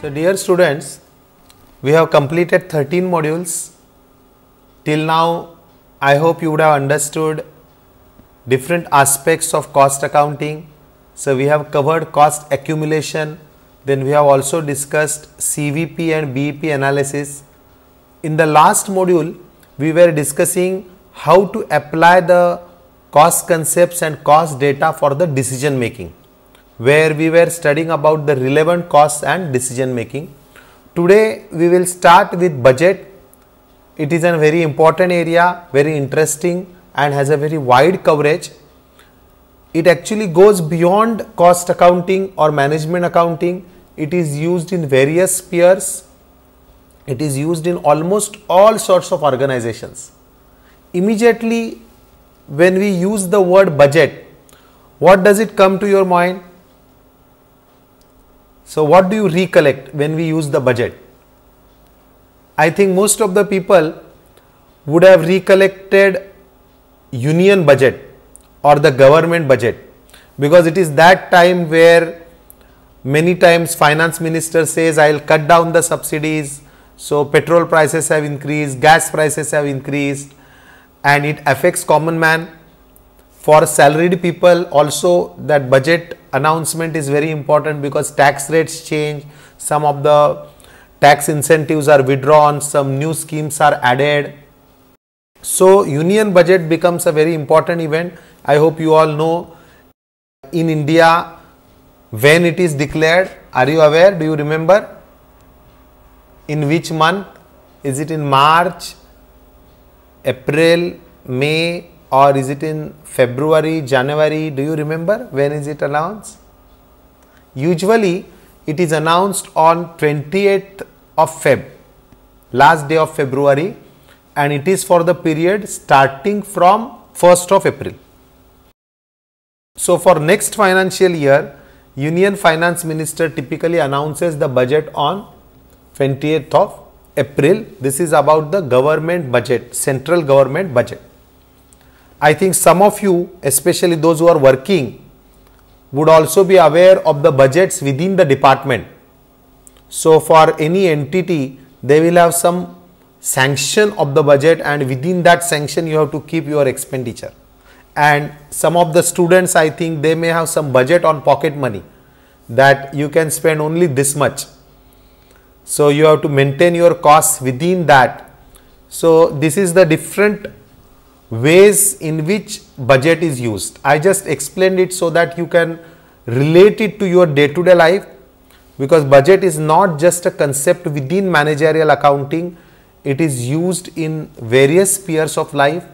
So dear students, we have completed 13 modules. Till now, I hope you would have understood different aspects of cost accounting. So we have covered cost accumulation, then we have also discussed CVP and BEP analysis. In the last module, we were discussing how to apply the cost concepts and cost data for the decision making where we were studying about the relevant costs and decision making. Today we will start with budget. It is a very important area, very interesting and has a very wide coverage. It actually goes beyond cost accounting or management accounting. It is used in various spheres. It is used in almost all sorts of organizations. Immediately when we use the word budget, what does it come to your mind? So, what do you recollect when we use the budget? I think most of the people would have recollected union budget or the government budget because it is that time where many times finance minister says I will cut down the subsidies. So, petrol prices have increased, gas prices have increased and it affects common man for salaried people also that budget announcement is very important because tax rates change some of the tax incentives are withdrawn some new schemes are added so union budget becomes a very important event i hope you all know in india when it is declared are you aware do you remember in which month is it in march april may or is it in February, January? Do you remember when is it announced? Usually it is announced on 28th of Feb, last day of February and it is for the period starting from 1st of April. So for next financial year, Union Finance Minister typically announces the budget on 28th of April. This is about the government budget, central government budget. I think some of you, especially those who are working, would also be aware of the budgets within the department. So, for any entity, they will have some sanction of the budget and within that sanction you have to keep your expenditure. And some of the students I think they may have some budget on pocket money that you can spend only this much. So, you have to maintain your costs within that. So, this is the different ways in which budget is used. I just explained it so that you can relate it to your day to day life because budget is not just a concept within managerial accounting, it is used in various spheres of life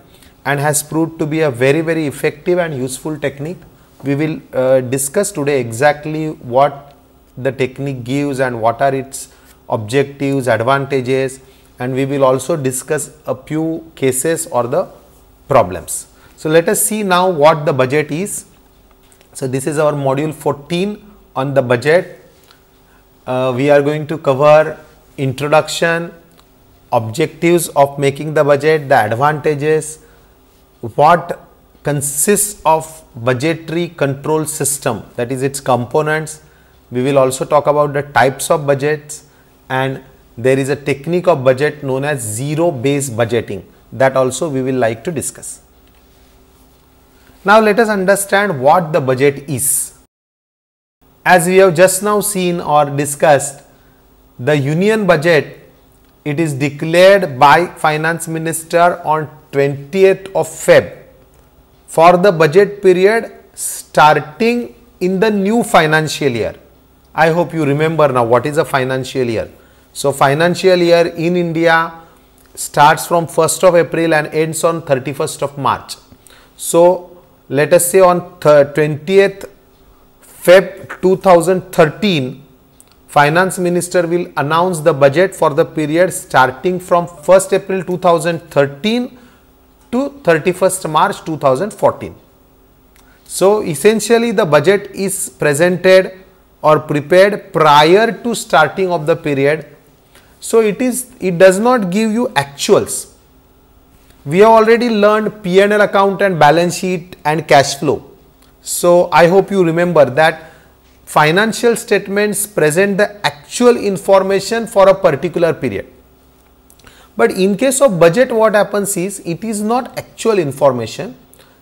and has proved to be a very, very effective and useful technique. We will uh, discuss today exactly what the technique gives and what are its objectives, advantages, and we will also discuss a few cases or the problems. So, let us see now what the budget is. So, this is our module 14 on the budget. Uh, we are going to cover introduction, objectives of making the budget, the advantages, what consists of budgetary control system that is its components. We will also talk about the types of budgets and there is a technique of budget known as zero based budgeting that also we will like to discuss. Now let us understand what the budget is. As we have just now seen or discussed, the union budget it is declared by finance minister on 20th of Feb for the budget period starting in the new financial year. I hope you remember now what is a financial year. So, financial year in India starts from 1st of April and ends on 31st of March. So let us say on 20th Feb 2013, Finance Minister will announce the budget for the period starting from 1st April 2013 to 31st March 2014. So essentially the budget is presented or prepared prior to starting of the period so it is it does not give you actuals. We have already learned P&L account and balance sheet and cash flow. So I hope you remember that financial statements present the actual information for a particular period. But in case of budget what happens is it is not actual information.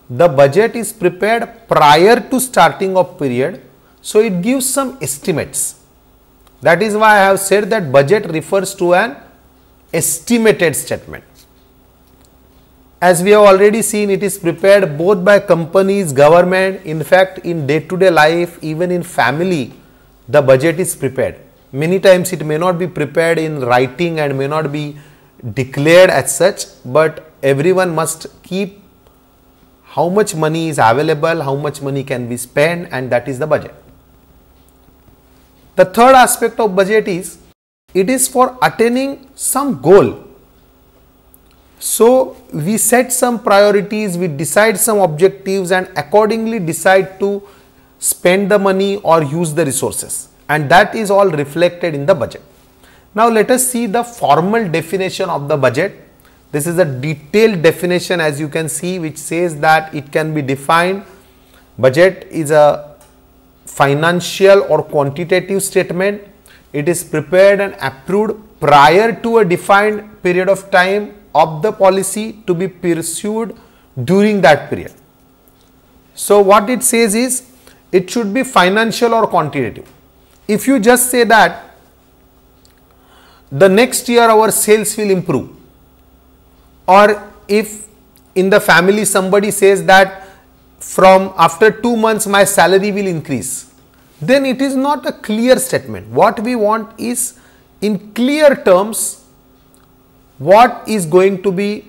The budget is prepared prior to starting of period. So it gives some estimates. That is why I have said that budget refers to an estimated statement. As we have already seen, it is prepared both by companies, government, in fact, in day to day life, even in family, the budget is prepared. Many times it may not be prepared in writing and may not be declared as such, but everyone must keep how much money is available, how much money can be spent, and that is the budget. The third aspect of budget is it is for attaining some goal. So, we set some priorities, we decide some objectives and accordingly decide to spend the money or use the resources and that is all reflected in the budget. Now, let us see the formal definition of the budget. This is a detailed definition as you can see which says that it can be defined. Budget is a financial or quantitative statement. It is prepared and approved prior to a defined period of time of the policy to be pursued during that period. So, what it says is it should be financial or quantitative. If you just say that the next year our sales will improve or if in the family somebody says that from after two months my salary will increase, then it is not a clear statement. What we want is in clear terms what is going to be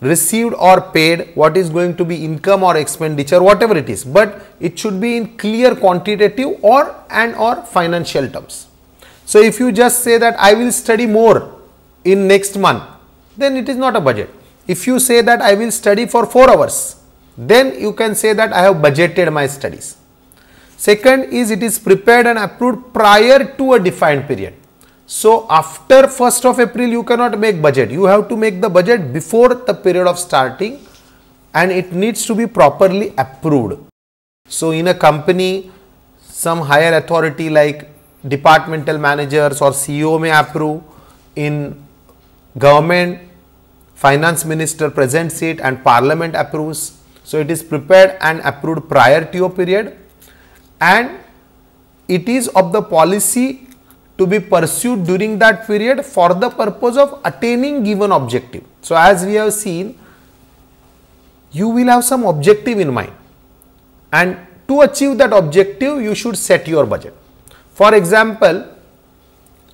received or paid, what is going to be income or expenditure, whatever it is, but it should be in clear quantitative or and or financial terms. So, if you just say that I will study more in next month, then it is not a budget. If you say that I will study for 4 hours, then you can say that I have budgeted my studies. Second is it is prepared and approved prior to a defined period. So after 1st of April you cannot make budget. You have to make the budget before the period of starting and it needs to be properly approved. So in a company some higher authority like departmental managers or CEO may approve. In government finance minister presents it and parliament approves so it is prepared and approved prior to your period and it is of the policy to be pursued during that period for the purpose of attaining given objective. So as we have seen, you will have some objective in mind and to achieve that objective, you should set your budget. For example,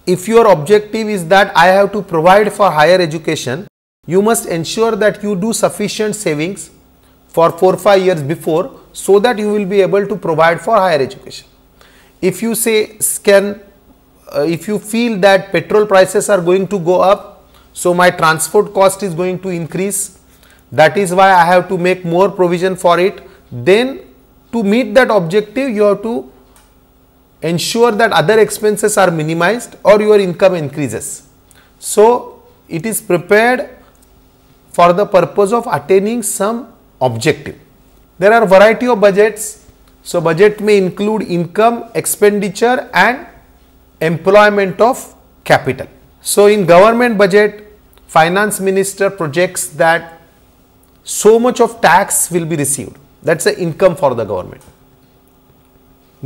if your objective is that I have to provide for higher education, you must ensure that you do sufficient savings for 4-5 years before so that you will be able to provide for higher education. If you say can, uh, if you feel that petrol prices are going to go up, so my transport cost is going to increase, that is why I have to make more provision for it, then to meet that objective you have to ensure that other expenses are minimized or your income increases. So, it is prepared for the purpose of attaining some objective. There are variety of budgets. So, budget may include income, expenditure and employment of capital. So, in government budget, finance minister projects that so much of tax will be received. That is the income for the government.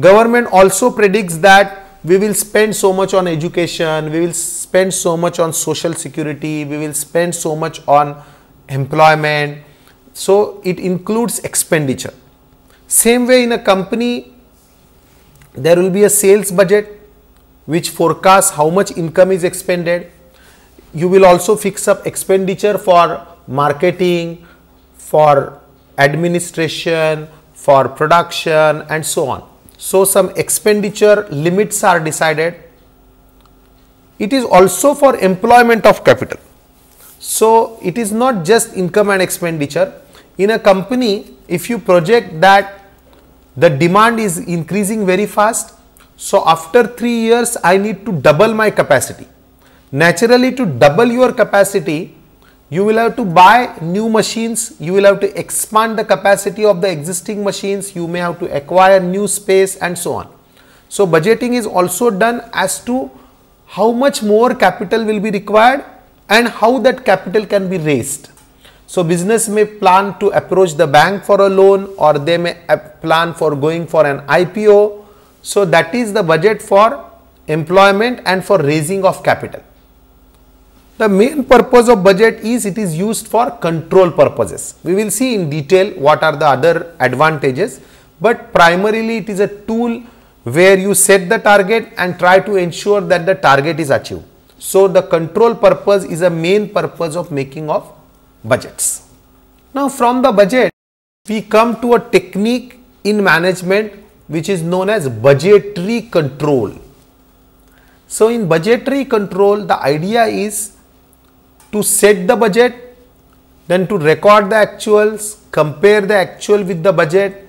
Government also predicts that we will spend so much on education, we will spend so much on social security, we will spend so much on employment, so, it includes expenditure. Same way in a company, there will be a sales budget which forecasts how much income is expended. You will also fix up expenditure for marketing, for administration, for production and so on. So, some expenditure limits are decided. It is also for employment of capital. So, it is not just income and expenditure, in a company, if you project that the demand is increasing very fast, so after three years, I need to double my capacity. Naturally, to double your capacity, you will have to buy new machines, you will have to expand the capacity of the existing machines, you may have to acquire new space and so on. So, budgeting is also done as to how much more capital will be required and how that capital can be raised. So business may plan to approach the bank for a loan or they may plan for going for an IPO. So that is the budget for employment and for raising of capital. The main purpose of budget is it is used for control purposes. We will see in detail what are the other advantages, but primarily it is a tool where you set the target and try to ensure that the target is achieved. So the control purpose is a main purpose of making of budgets. Now from the budget, we come to a technique in management which is known as budgetary control. So in budgetary control, the idea is to set the budget, then to record the actuals, compare the actual with the budget,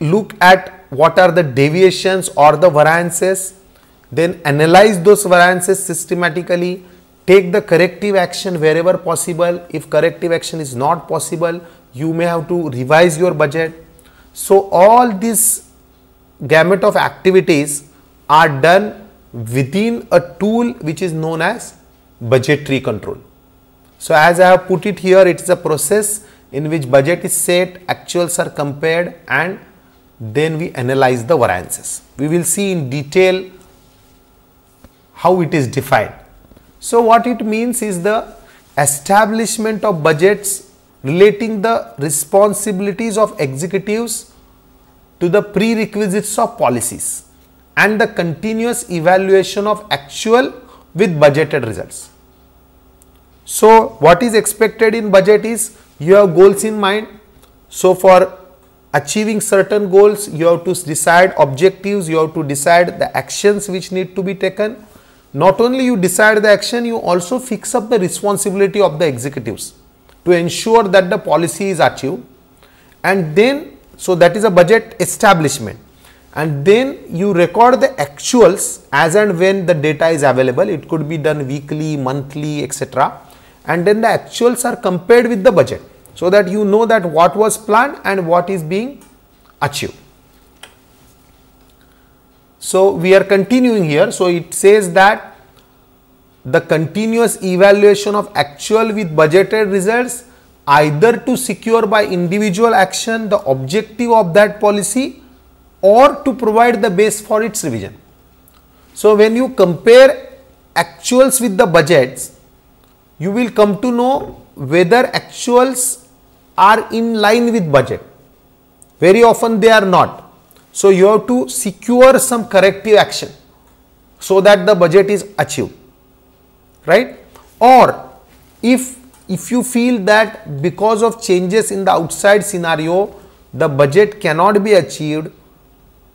look at what are the deviations or the variances, then analyze those variances systematically take the corrective action wherever possible. If corrective action is not possible, you may have to revise your budget. So, all this gamut of activities are done within a tool which is known as budgetary control. So, as I have put it here, it is a process in which budget is set, actuals are compared and then we analyze the variances. We will see in detail how it is defined. So what it means is the establishment of budgets relating the responsibilities of executives to the prerequisites of policies and the continuous evaluation of actual with budgeted results. So what is expected in budget is you have goals in mind. So for achieving certain goals you have to decide objectives, you have to decide the actions which need to be taken not only you decide the action, you also fix up the responsibility of the executives to ensure that the policy is achieved and then so that is a budget establishment and then you record the actuals as and when the data is available it could be done weekly monthly etc and then the actuals are compared with the budget so that you know that what was planned and what is being achieved so, we are continuing here. So, it says that the continuous evaluation of actual with budgeted results either to secure by individual action the objective of that policy or to provide the base for its revision. So, when you compare actuals with the budgets, you will come to know whether actuals are in line with budget. Very often they are not. So you have to secure some corrective action so that the budget is achieved, right? Or if if you feel that because of changes in the outside scenario, the budget cannot be achieved,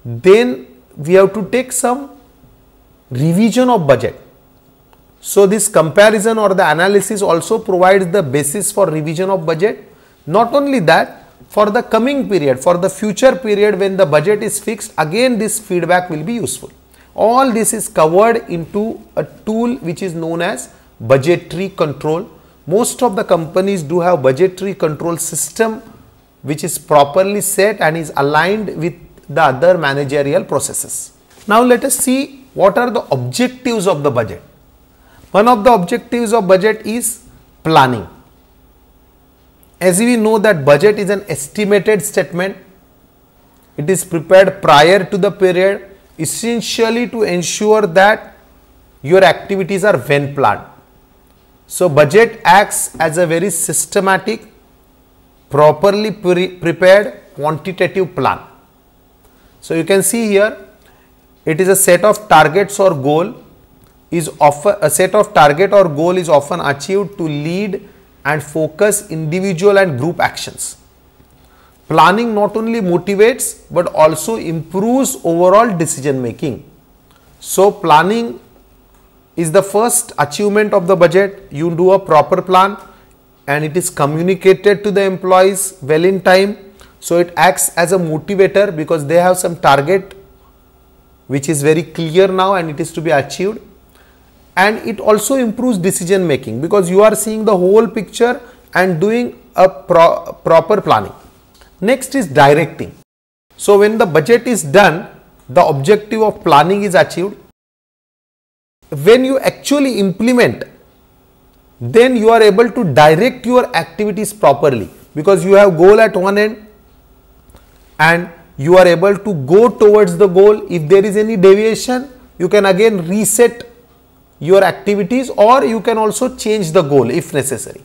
then we have to take some revision of budget. So this comparison or the analysis also provides the basis for revision of budget. Not only that, for the coming period, for the future period when the budget is fixed, again this feedback will be useful. All this is covered into a tool which is known as budgetary control. Most of the companies do have budgetary control system which is properly set and is aligned with the other managerial processes. Now let us see what are the objectives of the budget. One of the objectives of budget is planning. As we know that budget is an estimated statement. It is prepared prior to the period essentially to ensure that your activities are well planned. So, budget acts as a very systematic, properly pre prepared quantitative plan. So, you can see here it is a set of targets or goal is often a set of target or goal is often achieved to lead and focus individual and group actions. Planning not only motivates but also improves overall decision making. So, planning is the first achievement of the budget. You do a proper plan and it is communicated to the employees well in time. So, it acts as a motivator because they have some target which is very clear now and it is to be achieved and it also improves decision making because you are seeing the whole picture and doing a pro proper planning. Next is directing. So when the budget is done, the objective of planning is achieved. When you actually implement, then you are able to direct your activities properly because you have goal at one end and you are able to go towards the goal. If there is any deviation, you can again reset your activities or you can also change the goal if necessary.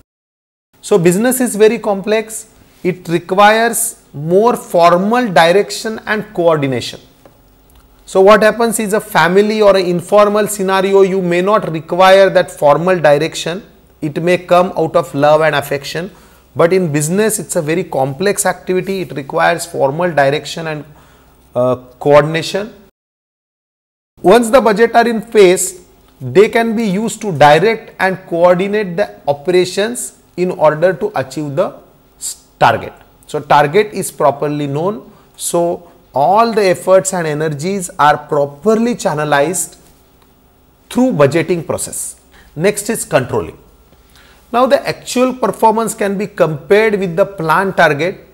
So business is very complex. It requires more formal direction and coordination. So what happens is a family or an informal scenario you may not require that formal direction. It may come out of love and affection. But in business it's a very complex activity. It requires formal direction and uh, coordination. Once the budget are in place, they can be used to direct and coordinate the operations in order to achieve the target. So, target is properly known. So, all the efforts and energies are properly channelized through budgeting process. Next is controlling. Now, the actual performance can be compared with the planned target.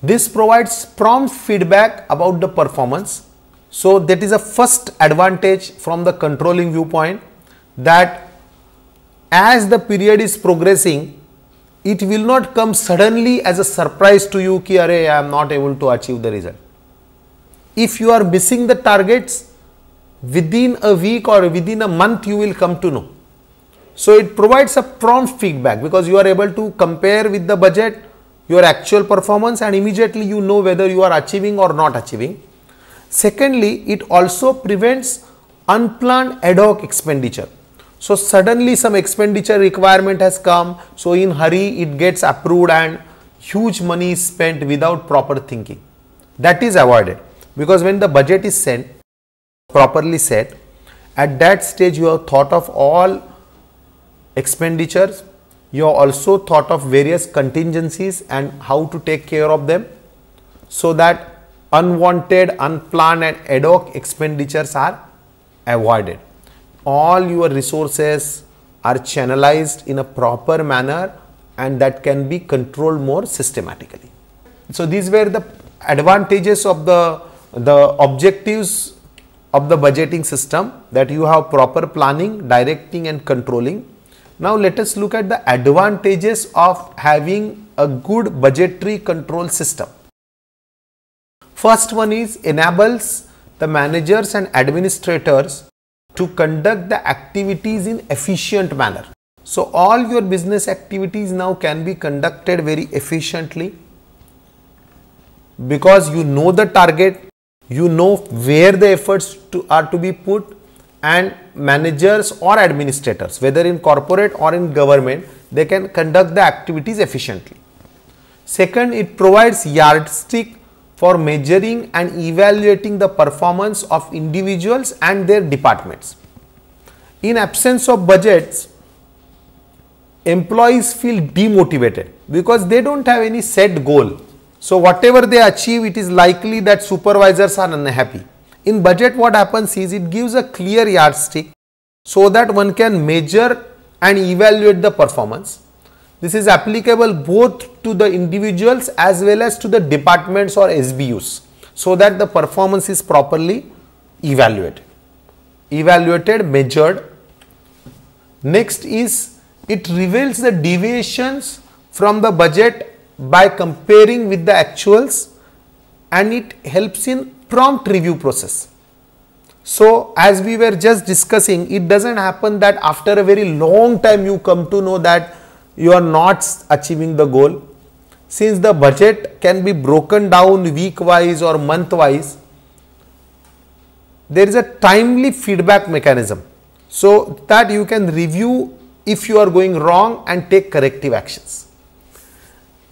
This provides prompt feedback about the performance so that is a first advantage from the controlling viewpoint that as the period is progressing, it will not come suddenly as a surprise to you ki are I am not able to achieve the result. If you are missing the targets, within a week or within a month you will come to know. So it provides a prompt feedback because you are able to compare with the budget your actual performance and immediately you know whether you are achieving or not achieving Secondly, it also prevents unplanned ad hoc expenditure. So suddenly some expenditure requirement has come. So in hurry, it gets approved and huge money is spent without proper thinking. That is avoided because when the budget is sent, properly set, at that stage you have thought of all expenditures. You have also thought of various contingencies and how to take care of them so that unwanted, unplanned and ad hoc expenditures are avoided. All your resources are channelized in a proper manner and that can be controlled more systematically. So, these were the advantages of the, the objectives of the budgeting system that you have proper planning, directing and controlling. Now, let us look at the advantages of having a good budgetary control system. First one is enables the managers and administrators to conduct the activities in efficient manner. So all your business activities now can be conducted very efficiently because you know the target, you know where the efforts to, are to be put and managers or administrators whether in corporate or in government they can conduct the activities efficiently. Second, it provides yardstick for measuring and evaluating the performance of individuals and their departments. In absence of budgets, employees feel demotivated because they don't have any set goal. So, whatever they achieve, it is likely that supervisors are unhappy. In budget, what happens is it gives a clear yardstick so that one can measure and evaluate the performance this is applicable both to the individuals as well as to the departments or SBUs so that the performance is properly evaluated. Evaluated, measured. Next is it reveals the deviations from the budget by comparing with the actuals and it helps in prompt review process. So, as we were just discussing, it does not happen that after a very long time you come to know that you are not achieving the goal. Since the budget can be broken down week wise or month wise, there is a timely feedback mechanism so that you can review if you are going wrong and take corrective actions.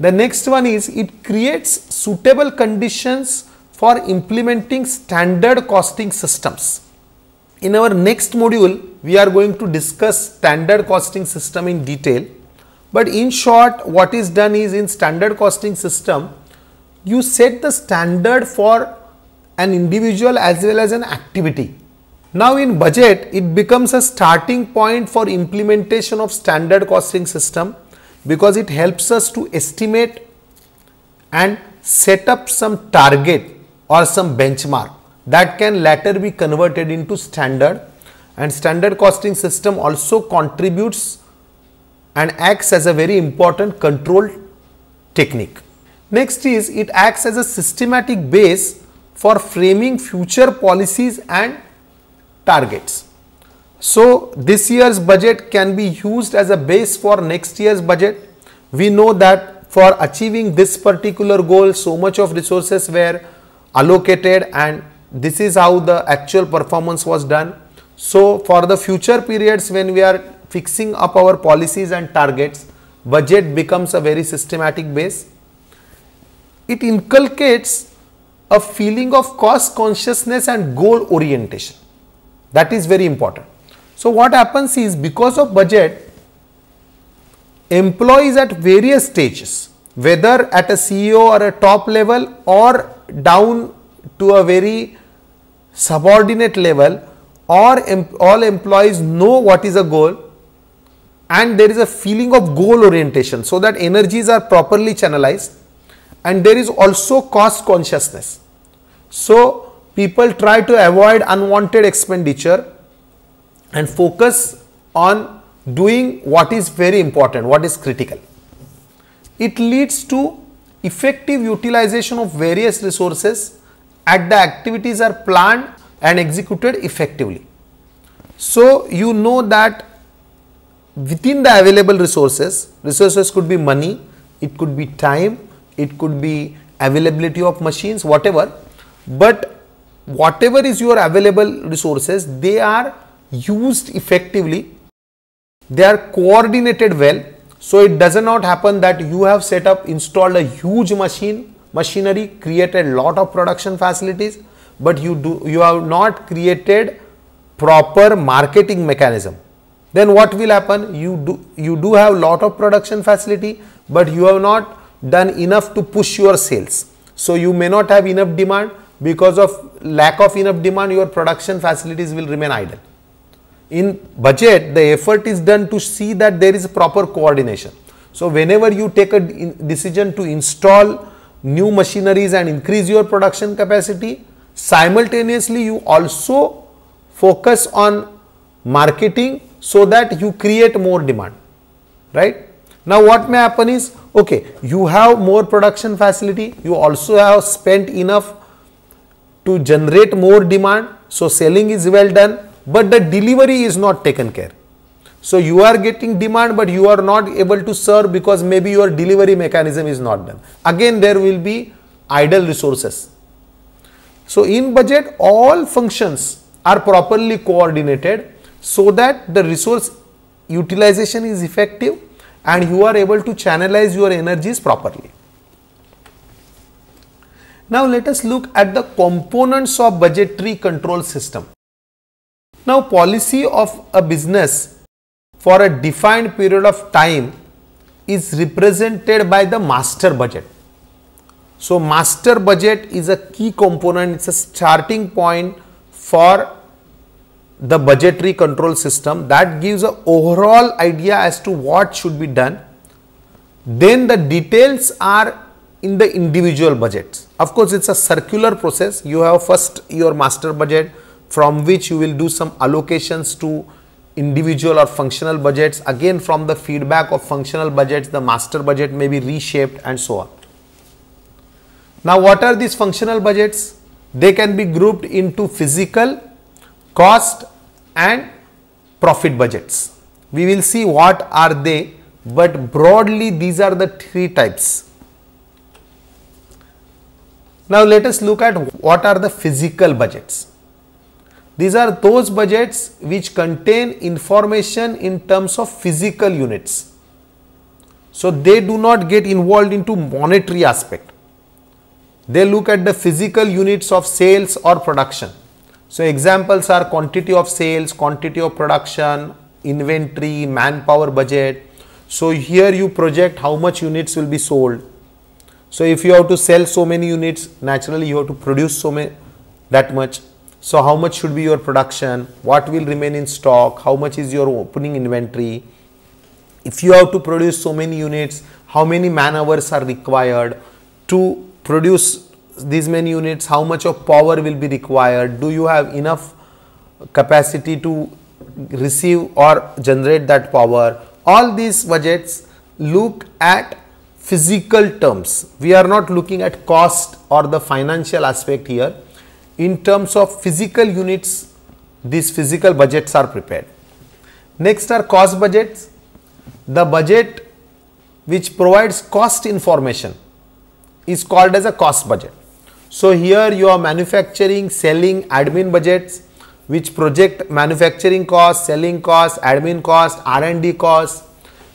The next one is it creates suitable conditions for implementing standard costing systems. In our next module, we are going to discuss standard costing system in detail. But in short, what is done is in standard costing system, you set the standard for an individual as well as an activity. Now in budget, it becomes a starting point for implementation of standard costing system because it helps us to estimate and set up some target or some benchmark that can later be converted into standard and standard costing system also contributes and acts as a very important control technique. Next is it acts as a systematic base for framing future policies and targets. So, this year's budget can be used as a base for next year's budget. We know that for achieving this particular goal, so much of resources were allocated and this is how the actual performance was done. So, for the future periods when we are fixing up our policies and targets, budget becomes a very systematic base. It inculcates a feeling of cost consciousness and goal orientation. That is very important. So, what happens is because of budget, employees at various stages, whether at a CEO or a top level or down to a very subordinate level or em all employees know what is a goal and there is a feeling of goal orientation so that energies are properly channelized and there is also cost consciousness. So, people try to avoid unwanted expenditure and focus on doing what is very important, what is critical. It leads to effective utilization of various resources at the activities are planned and executed effectively. So, you know that within the available resources, resources could be money, it could be time, it could be availability of machines, whatever. But whatever is your available resources, they are used effectively, they are coordinated well. So it does not happen that you have set up, installed a huge machine, machinery, created lot of production facilities, but you do you have not created proper marketing mechanism then what will happen you do you do have lot of production facility but you have not done enough to push your sales so you may not have enough demand because of lack of enough demand your production facilities will remain idle in budget the effort is done to see that there is proper coordination so whenever you take a decision to install new machineries and increase your production capacity simultaneously you also focus on marketing so that you create more demand, right? Now what may happen is, okay, you have more production facility, you also have spent enough to generate more demand, so selling is well done, but the delivery is not taken care. So you are getting demand, but you are not able to serve because maybe your delivery mechanism is not done. Again, there will be idle resources. So in budget, all functions are properly coordinated so that the resource utilization is effective and you are able to channelize your energies properly. Now let us look at the components of budgetary control system. Now policy of a business for a defined period of time is represented by the master budget. So master budget is a key component, it is a starting point for the budgetary control system that gives a overall idea as to what should be done. Then the details are in the individual budgets. Of course, it's a circular process. You have first your master budget from which you will do some allocations to individual or functional budgets. Again, from the feedback of functional budgets, the master budget may be reshaped and so on. Now, what are these functional budgets? They can be grouped into physical, cost and profit budgets. We will see what are they, but broadly these are the three types. Now let us look at what are the physical budgets. These are those budgets which contain information in terms of physical units. So they do not get involved into monetary aspect. They look at the physical units of sales or production so examples are quantity of sales, quantity of production, inventory, manpower budget. So here you project how much units will be sold. So if you have to sell so many units, naturally you have to produce so many that much. So how much should be your production? What will remain in stock? How much is your opening inventory? If you have to produce so many units, how many man hours are required to produce these many units, how much of power will be required, do you have enough capacity to receive or generate that power. All these budgets look at physical terms. We are not looking at cost or the financial aspect here. In terms of physical units, these physical budgets are prepared. Next are cost budgets. The budget which provides cost information is called as a cost budget. So here you are manufacturing, selling, admin budgets, which project manufacturing cost, selling cost, admin cost, R&D cost.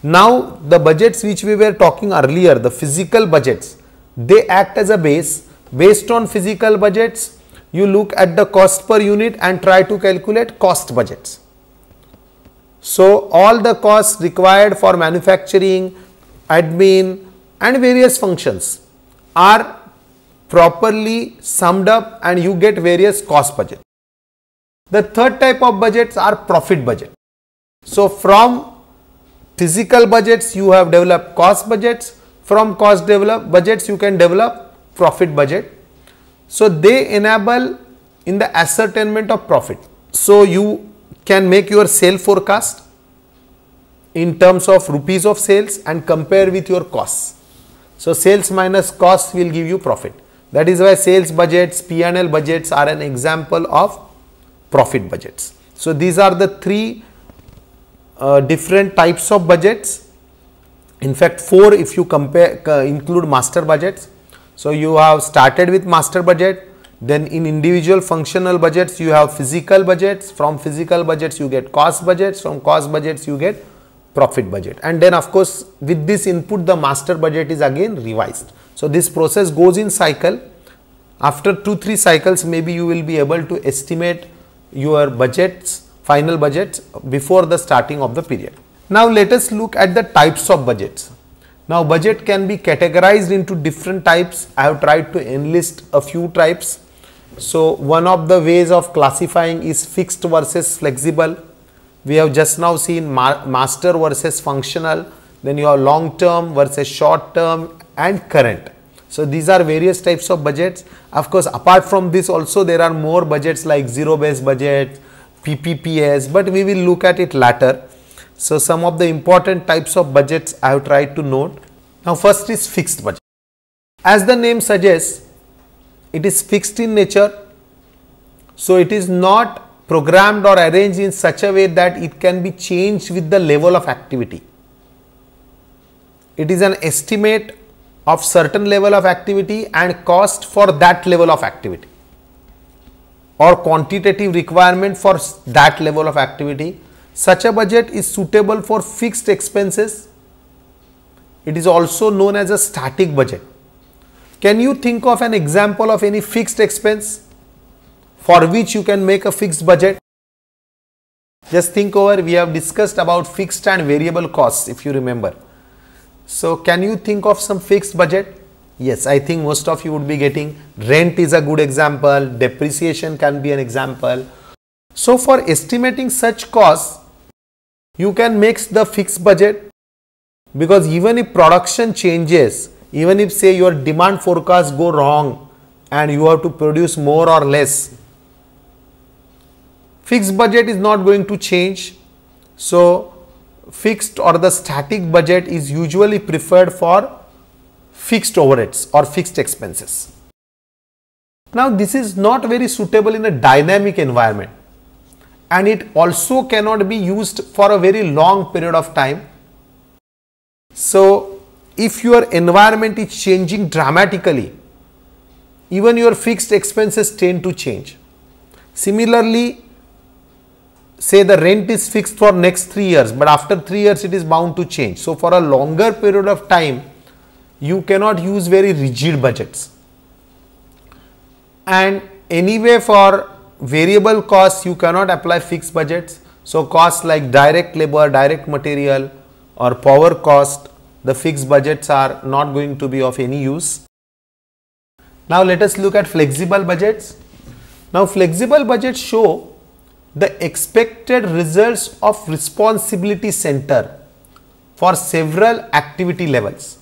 Now the budgets which we were talking earlier, the physical budgets, they act as a base. Based on physical budgets, you look at the cost per unit and try to calculate cost budgets. So all the costs required for manufacturing, admin and various functions are properly summed up and you get various cost budget. The third type of budgets are profit budget. So from physical budgets you have developed cost budgets, from cost develop budgets you can develop profit budget. So they enable in the ascertainment of profit. So you can make your sale forecast in terms of rupees of sales and compare with your costs. So sales minus costs will give you profit. That is why sales budgets, P&L budgets are an example of profit budgets. So, these are the three uh, different types of budgets. In fact, four if you compare uh, include master budgets. So, you have started with master budget, then in individual functional budgets you have physical budgets, from physical budgets you get cost budgets, from cost budgets you get profit budget and then of course, with this input the master budget is again revised. So this process goes in cycle. After 2-3 cycles maybe you will be able to estimate your budgets, final budgets before the starting of the period. Now let us look at the types of budgets. Now budget can be categorized into different types. I have tried to enlist a few types. So one of the ways of classifying is fixed versus flexible. We have just now seen ma master versus functional. Then you have long term versus short term and current. So these are various types of budgets. Of course, apart from this also there are more budgets like zero based budget, PPPS, but we will look at it later. So some of the important types of budgets I have tried to note. Now first is fixed budget. As the name suggests, it is fixed in nature. So it is not programmed or arranged in such a way that it can be changed with the level of activity. It is an estimate of certain level of activity and cost for that level of activity or quantitative requirement for that level of activity. Such a budget is suitable for fixed expenses. It is also known as a static budget. Can you think of an example of any fixed expense for which you can make a fixed budget? Just think over, we have discussed about fixed and variable costs if you remember. So can you think of some fixed budget? Yes, I think most of you would be getting rent is a good example, depreciation can be an example. So for estimating such costs, you can mix the fixed budget because even if production changes, even if say your demand forecast go wrong and you have to produce more or less, fixed budget is not going to change. So fixed or the static budget is usually preferred for fixed overheads or fixed expenses. Now this is not very suitable in a dynamic environment and it also cannot be used for a very long period of time. So if your environment is changing dramatically, even your fixed expenses tend to change. Similarly, say the rent is fixed for next 3 years but after 3 years it is bound to change so for a longer period of time you cannot use very rigid budgets and anyway for variable costs you cannot apply fixed budgets so costs like direct labor direct material or power cost the fixed budgets are not going to be of any use now let us look at flexible budgets now flexible budgets show the expected results of responsibility center for several activity levels.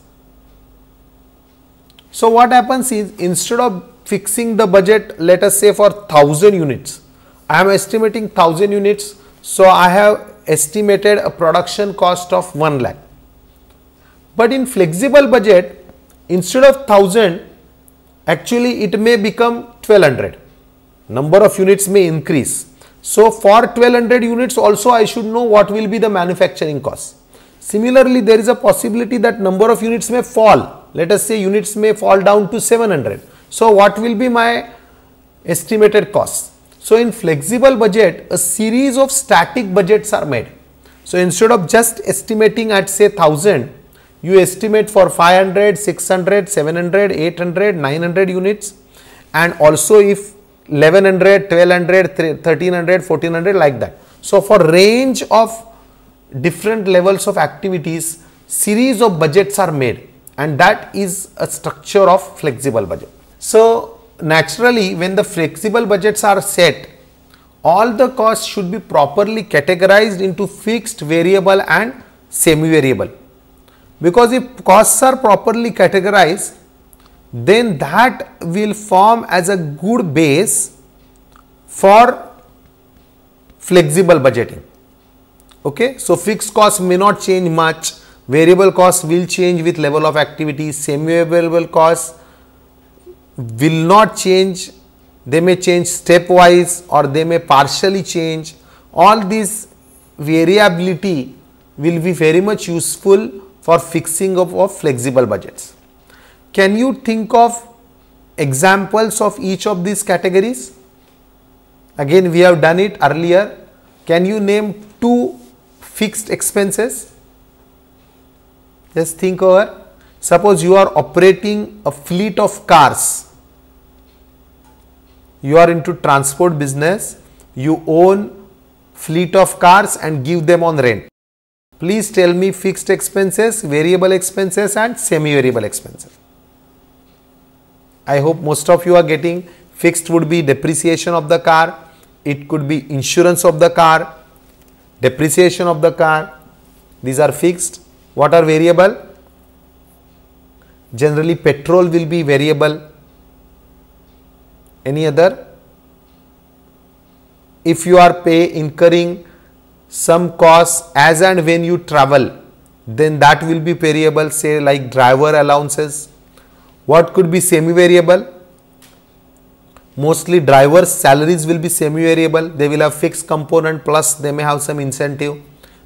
So what happens is instead of fixing the budget let us say for 1000 units, I am estimating 1000 units so I have estimated a production cost of 1 lakh. But in flexible budget instead of 1000 actually it may become 1200, number of units may increase so for 1200 units also I should know what will be the manufacturing cost. Similarly, there is a possibility that number of units may fall. Let us say units may fall down to 700. So what will be my estimated cost? So in flexible budget, a series of static budgets are made. So instead of just estimating at say 1000, you estimate for 500, 600, 700, 800, 900 units and also if 1100, 1200, 1300, 1400 like that. So for range of different levels of activities, series of budgets are made and that is a structure of flexible budget. So naturally when the flexible budgets are set, all the costs should be properly categorized into fixed, variable and semi-variable. Because if costs are properly categorized, then that will form as a good base for flexible budgeting. Okay, so fixed cost may not change much, variable cost will change with level of activity, semi-variable cost will not change, they may change stepwise or they may partially change. All this variability will be very much useful for fixing of flexible budgets. Can you think of examples of each of these categories? Again, we have done it earlier. Can you name two fixed expenses? Just think over. Suppose you are operating a fleet of cars. You are into transport business. You own fleet of cars and give them on rent. Please tell me fixed expenses, variable expenses and semi-variable expenses. I hope most of you are getting. Fixed would be depreciation of the car. It could be insurance of the car, depreciation of the car. These are fixed. What are variable? Generally petrol will be variable. Any other? If you are pay incurring some costs as and when you travel, then that will be variable say like driver allowances what could be semi-variable? Mostly drivers salaries will be semi-variable. They will have fixed component plus they may have some incentive.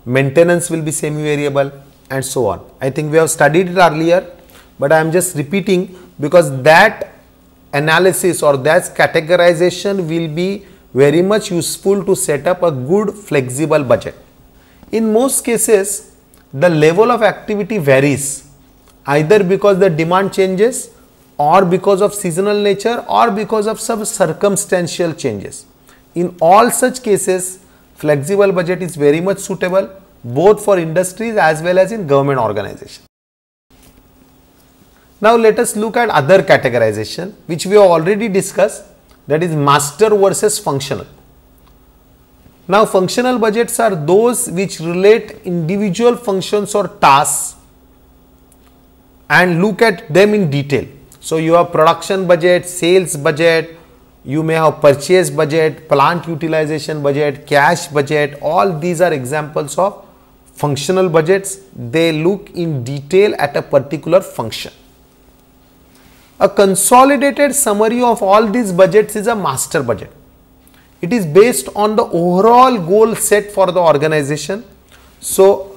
Maintenance will be semi-variable and so on. I think we have studied it earlier, but I am just repeating because that analysis or that categorization will be very much useful to set up a good flexible budget. In most cases, the level of activity varies either because the demand changes or because of seasonal nature or because of some circumstantial changes. In all such cases, flexible budget is very much suitable both for industries as well as in government organizations. Now let us look at other categorization which we have already discussed that is master versus functional. Now functional budgets are those which relate individual functions or tasks and look at them in detail. So you have production budget, sales budget, you may have purchase budget, plant utilization budget, cash budget, all these are examples of functional budgets. They look in detail at a particular function. A consolidated summary of all these budgets is a master budget. It is based on the overall goal set for the organization. So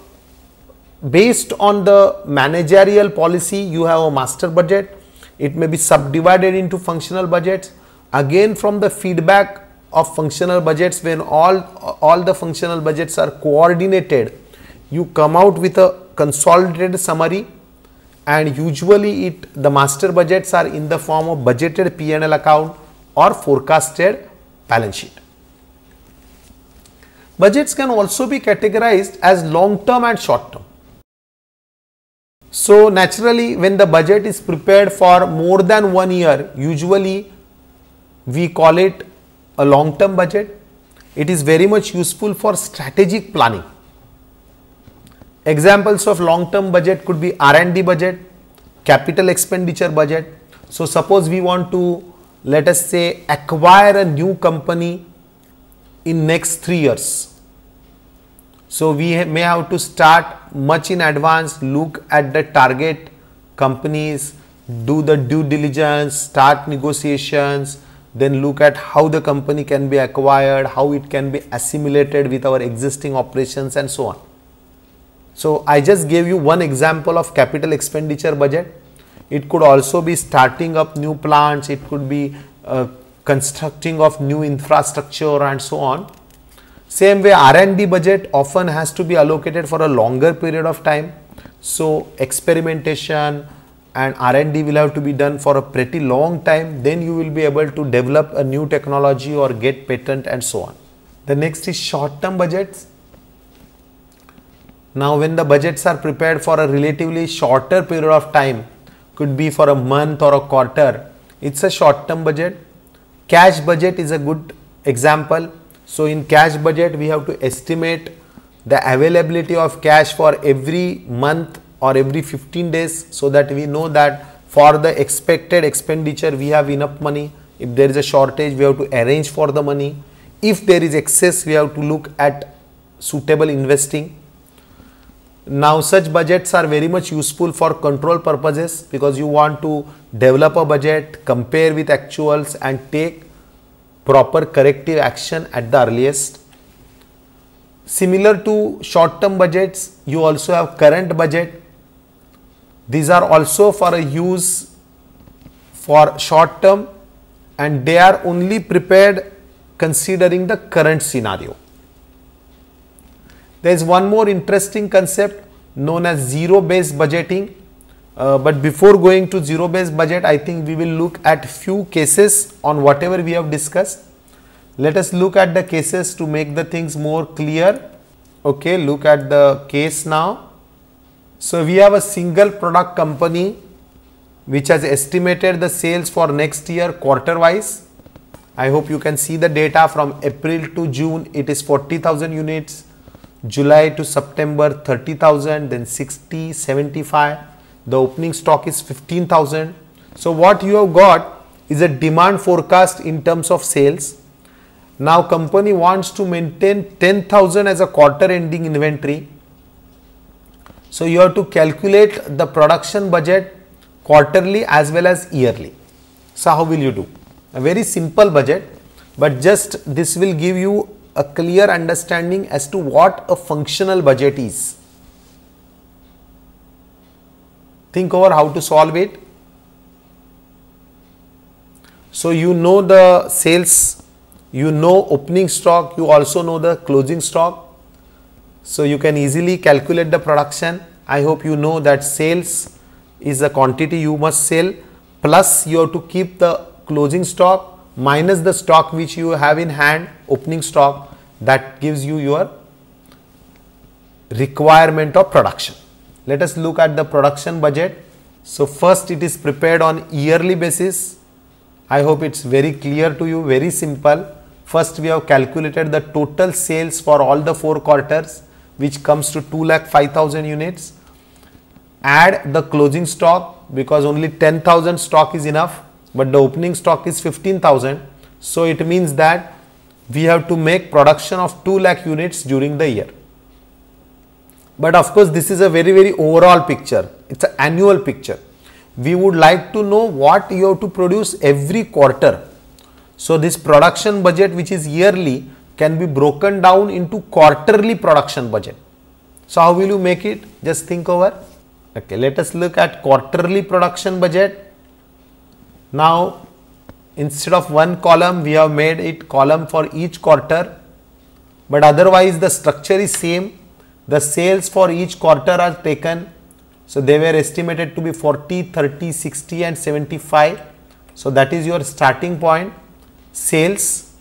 based on the managerial policy you have a master budget it may be subdivided into functional budgets again from the feedback of functional budgets when all all the functional budgets are coordinated you come out with a consolidated summary and usually it the master budgets are in the form of budgeted P&L account or forecasted balance sheet. Budgets can also be categorized as long term and short term. So naturally when the budget is prepared for more than one year, usually we call it a long term budget. It is very much useful for strategic planning. Examples of long term budget could be R&D budget, capital expenditure budget. So suppose we want to let us say acquire a new company in next 3 years so we may have to start much in advance, look at the target companies, do the due diligence, start negotiations, then look at how the company can be acquired, how it can be assimilated with our existing operations and so on. So I just gave you one example of capital expenditure budget. It could also be starting up new plants, it could be uh, constructing of new infrastructure and so on. Same way R&D budget often has to be allocated for a longer period of time. So experimentation and R&D will have to be done for a pretty long time. Then you will be able to develop a new technology or get patent and so on. The next is short-term budgets. Now when the budgets are prepared for a relatively shorter period of time, could be for a month or a quarter, it's a short-term budget. Cash budget is a good example so in cash budget, we have to estimate the availability of cash for every month or every 15 days so that we know that for the expected expenditure, we have enough money. If there is a shortage, we have to arrange for the money. If there is excess, we have to look at suitable investing. Now such budgets are very much useful for control purposes because you want to develop a budget, compare with actuals and take proper corrective action at the earliest. Similar to short term budgets, you also have current budget. These are also for a use for short term and they are only prepared considering the current scenario. There is one more interesting concept known as zero based budgeting uh, but before going to zero based budget, I think we will look at few cases on whatever we have discussed. Let us look at the cases to make the things more clear. Okay, look at the case now. So, we have a single product company which has estimated the sales for next year quarter wise. I hope you can see the data from April to June it is 40,000 units, July to September 30,000, then 60, 75 the opening stock is 15000 so what you have got is a demand forecast in terms of sales now company wants to maintain 10000 as a quarter ending inventory so you have to calculate the production budget quarterly as well as yearly so how will you do a very simple budget but just this will give you a clear understanding as to what a functional budget is think over how to solve it. So you know the sales, you know opening stock, you also know the closing stock. So you can easily calculate the production. I hope you know that sales is the quantity you must sell plus you have to keep the closing stock minus the stock which you have in hand opening stock that gives you your requirement of production. Let us look at the production budget. So first it is prepared on yearly basis. I hope it's very clear to you, very simple. First we have calculated the total sales for all the four quarters which comes to 2 lakh 5000 units. Add the closing stock because only 10,000 stock is enough but the opening stock is 15,000. So it means that we have to make production of 2 lakh units during the year. But of course, this is a very, very overall picture. It's an annual picture. We would like to know what you have to produce every quarter. So, this production budget which is yearly can be broken down into quarterly production budget. So, how will you make it? Just think over. Okay, let us look at quarterly production budget. Now, instead of one column, we have made it column for each quarter, but otherwise the structure is same the sales for each quarter are taken. So they were estimated to be 40, 30, 60 and 75. So that is your starting point. Sales.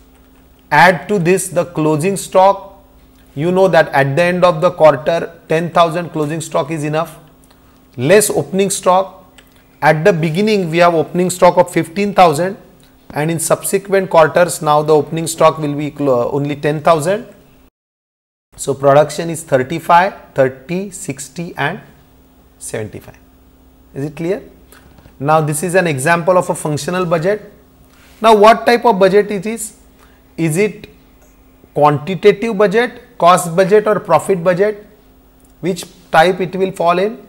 Add to this the closing stock. You know that at the end of the quarter 10,000 closing stock is enough. Less opening stock. At the beginning we have opening stock of 15,000 and in subsequent quarters now the opening stock will be only 10,000 so, production is 35, 30, 60 and 75. Is it clear? Now, this is an example of a functional budget. Now, what type of budget it is? Is it quantitative budget, cost budget or profit budget? Which type it will fall in?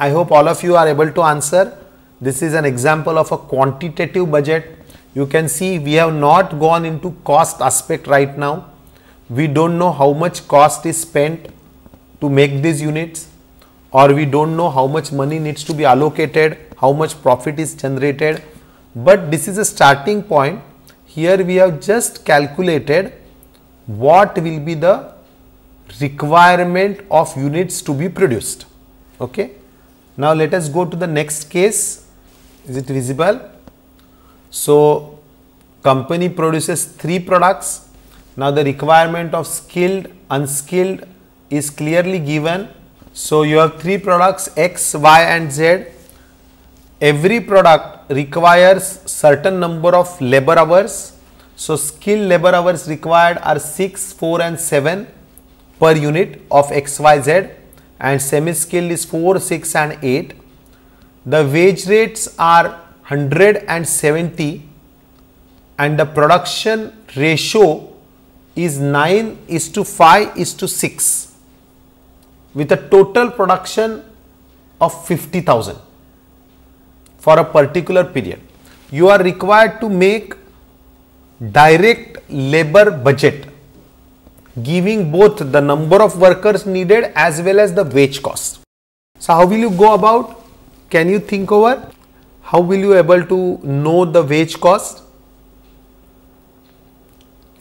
I hope all of you are able to answer. This is an example of a quantitative budget. You can see we have not gone into cost aspect right now we don't know how much cost is spent to make these units or we don't know how much money needs to be allocated, how much profit is generated. But this is a starting point. Here we have just calculated what will be the requirement of units to be produced. Okay. Now let us go to the next case. Is it visible? So company produces three products now the requirement of skilled, unskilled is clearly given. So you have three products X, Y and Z. Every product requires certain number of labor hours. So skilled labor hours required are 6, 4 and 7 per unit of XYZ and semi-skilled is 4, 6 and 8. The wage rates are 170 and the production ratio is 9 is to 5 is to 6 with a total production of 50,000 for a particular period. You are required to make direct labor budget giving both the number of workers needed as well as the wage cost. So how will you go about? Can you think over? How will you able to know the wage cost?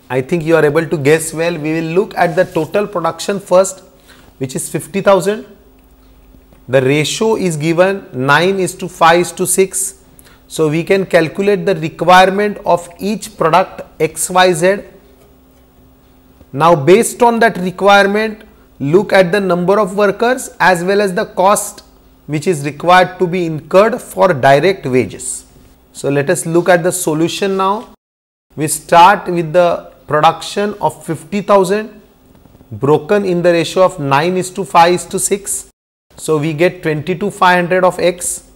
I think you are able to guess well. We will look at the total production first, which is 50,000. The ratio is given 9 is to 5 is to 6. So, we can calculate the requirement of each product XYZ. Now, based on that requirement, look at the number of workers as well as the cost which is required to be incurred for direct wages. So, let us look at the solution now. We start with the production of 50,000 broken in the ratio of 9 is to 5 is to 6. So, we get 22,500 of x,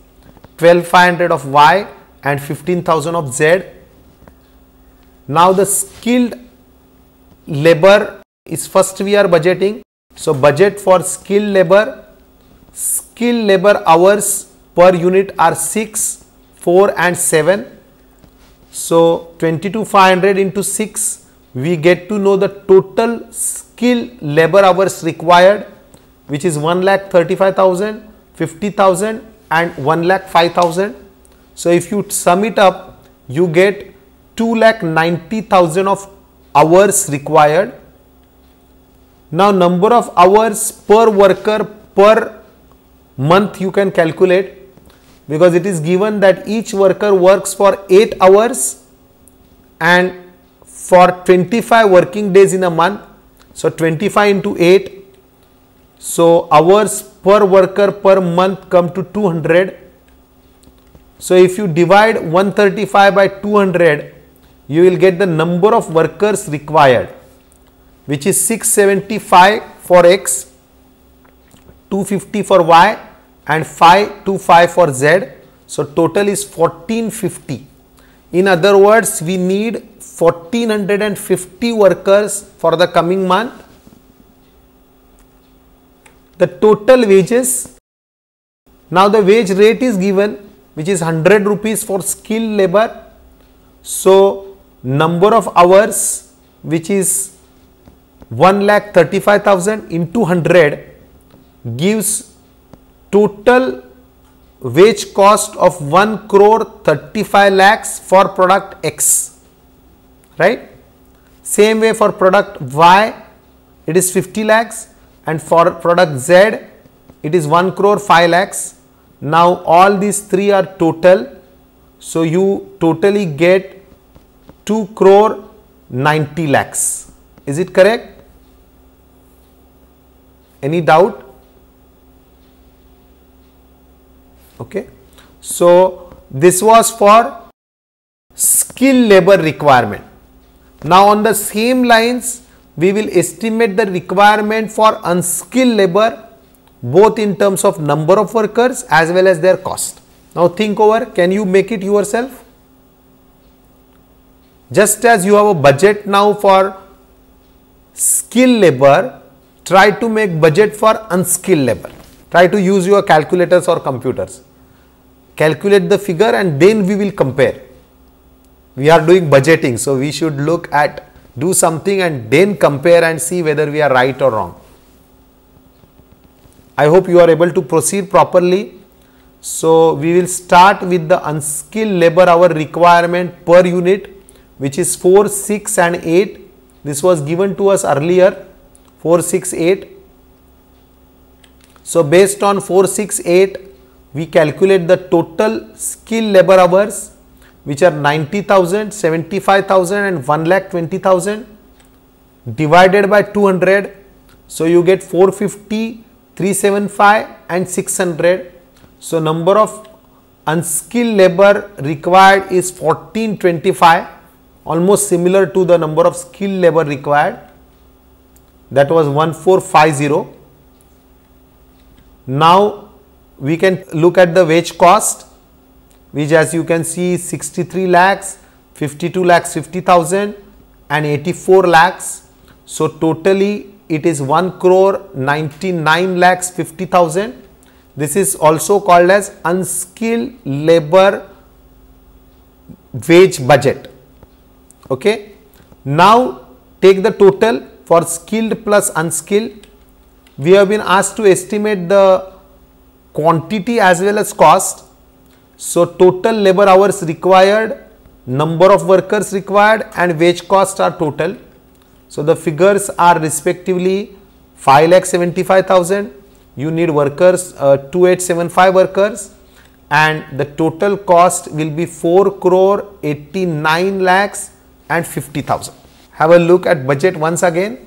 12,500 of y and 15,000 of z. Now, the skilled labor is first we are budgeting. So, budget for skilled labor, skilled labor hours per unit are 6, 4 and 7. So, 22,500 into 6 we get to know the total skill labor hours required which is 1 lakh 35,000, 50,000 and 1 lakh 5,000. So if you sum it up you get 2 lakh 90,000 of hours required. Now number of hours per worker per month you can calculate because it is given that each worker works for 8 hours and for 25 working days in a month. So 25 into 8. So hours per worker per month come to 200. So if you divide 135 by 200, you will get the number of workers required, which is 675 for X, 250 for Y and 525 for Z. So total is 1450. In other words, we need 1450 workers for the coming month. The total wages, now the wage rate is given which is 100 rupees for skilled labor. So, number of hours which is 1 lakh 35,000 into 100 gives total wage cost of 1 crore 35 lakhs for product X right. Same way for product Y it is 50 lakhs and for product Z it is 1 crore 5 lakhs. Now all these three are total. So you totally get 2 crore 90 lakhs. Is it correct? Any doubt? Okay. So this was for skill labor requirement. Now on the same lines, we will estimate the requirement for unskilled labor both in terms of number of workers as well as their cost. Now think over, can you make it yourself? Just as you have a budget now for skilled labor, try to make budget for unskilled labor. Try to use your calculators or computers. Calculate the figure and then we will compare we are doing budgeting so we should look at do something and then compare and see whether we are right or wrong i hope you are able to proceed properly so we will start with the unskilled labor hour requirement per unit which is 4 6 and 8 this was given to us earlier 4 6 8 so based on 4 6 8 we calculate the total skill labor hours which are 90,000, 75,000 and 1 lakh 20,000 divided by 200. So, you get 450, 375 and 600. So, number of unskilled labor required is 1425 almost similar to the number of skilled labor required that was 1450. Now, we can look at the wage cost which as you can see 63 lakhs, 52 lakhs 50,000 and 84 lakhs. So totally it is 1 crore 99 lakhs 50,000. This is also called as unskilled labor wage budget. Okay. Now take the total for skilled plus unskilled. We have been asked to estimate the quantity as well as cost so total labor hours required, number of workers required and wage cost are total. So the figures are respectively 5 lakh 75,000, you need workers uh, 2875 workers and the total cost will be 4 crore 89 lakhs and 50,000. Have a look at budget once again.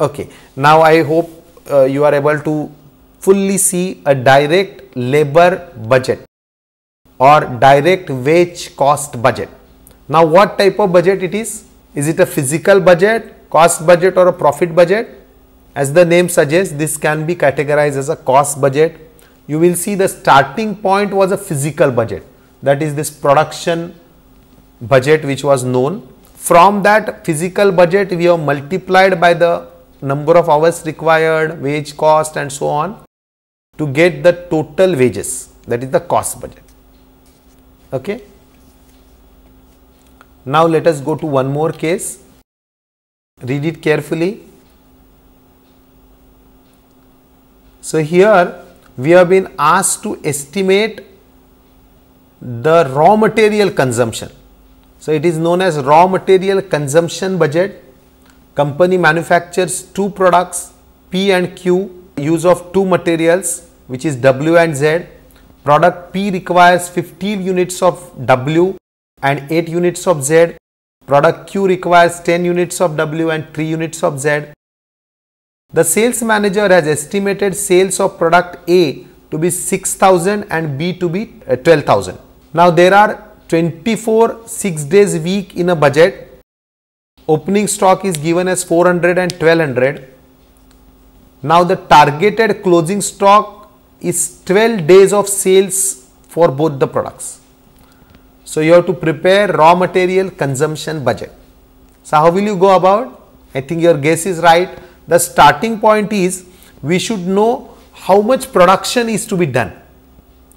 Okay, now I hope uh, you are able to fully see a direct labor budget or direct wage cost budget. Now what type of budget it is? Is it a physical budget, cost budget or a profit budget? As the name suggests, this can be categorized as a cost budget. You will see the starting point was a physical budget that is this production budget which was known. From that physical budget we have multiplied by the number of hours required, wage cost and so on to get the total wages that is the cost budget. Okay. Now let us go to one more case. Read it carefully. So here we have been asked to estimate the raw material consumption. So it is known as raw material consumption budget. Company manufactures two products P and Q, use of two materials which is W and Z Product P requires 15 units of W and 8 units of Z. Product Q requires 10 units of W and 3 units of Z. The sales manager has estimated sales of product A to be 6000 and B to be uh, 12000. Now there are 24 6 days week in a budget. Opening stock is given as 400 and 1200. Now the targeted closing stock is 12 days of sales for both the products. So you have to prepare raw material consumption budget. So how will you go about? I think your guess is right. The starting point is we should know how much production is to be done.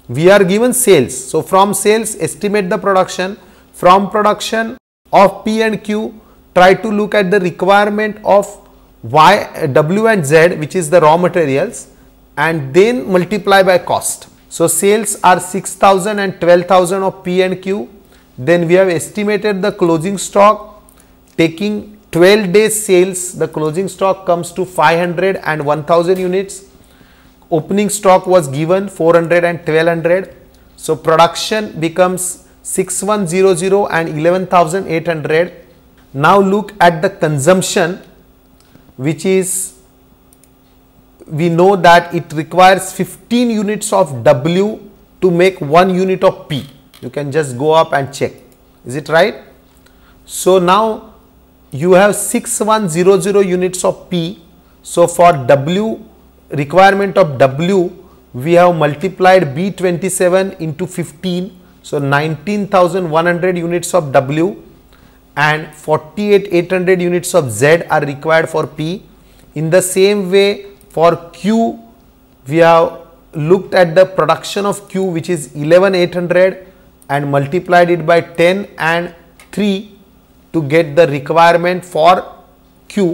We are given sales. So from sales estimate the production. From production of P and Q try to look at the requirement of Y, W and Z which is the raw materials and then multiply by cost. So sales are 6,000 and 12,000 of P and Q. Then we have estimated the closing stock taking 12 days sales. The closing stock comes to 500 and 1000 units. Opening stock was given 400 and 1200. So production becomes 6100 and 11800. Now look at the consumption which is we know that it requires 15 units of W to make one unit of P. You can just go up and check. Is it right? So now you have 6100 units of P. So for W requirement of W, we have multiplied B27 into 15. So 19,100 units of W and 48,800 units of Z are required for P. In the same way, for Q, we have looked at the production of Q which is 11800 and multiplied it by 10 and 3 to get the requirement for Q.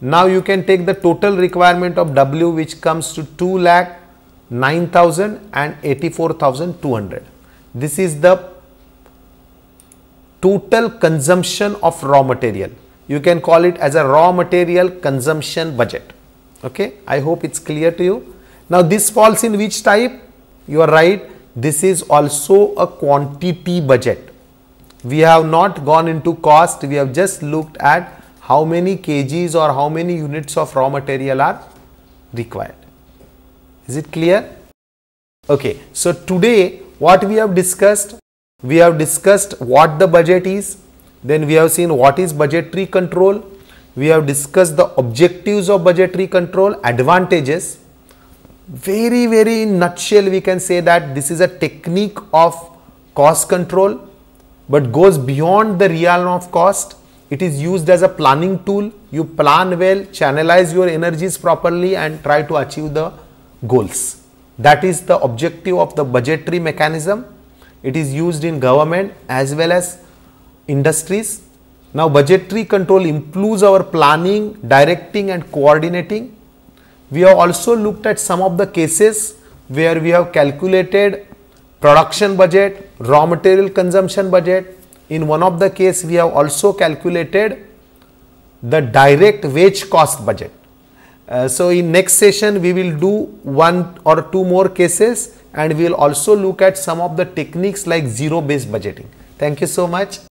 Now you can take the total requirement of W which comes to 2 lakh 9000 and 84200. This is the total consumption of raw material. You can call it as a raw material consumption budget okay i hope it's clear to you now this falls in which type you are right this is also a quantity budget we have not gone into cost we have just looked at how many kgs or how many units of raw material are required is it clear okay so today what we have discussed we have discussed what the budget is then we have seen what is budgetary control we have discussed the objectives of budgetary control, advantages. Very, very nutshell, we can say that this is a technique of cost control, but goes beyond the realm of cost. It is used as a planning tool. You plan well, channelize your energies properly and try to achieve the goals. That is the objective of the budgetary mechanism. It is used in government as well as industries now budgetary control improves our planning, directing and coordinating. We have also looked at some of the cases where we have calculated production budget, raw material consumption budget. In one of the case we have also calculated the direct wage cost budget. Uh, so, in next session we will do one or two more cases and we will also look at some of the techniques like zero based budgeting. Thank you so much.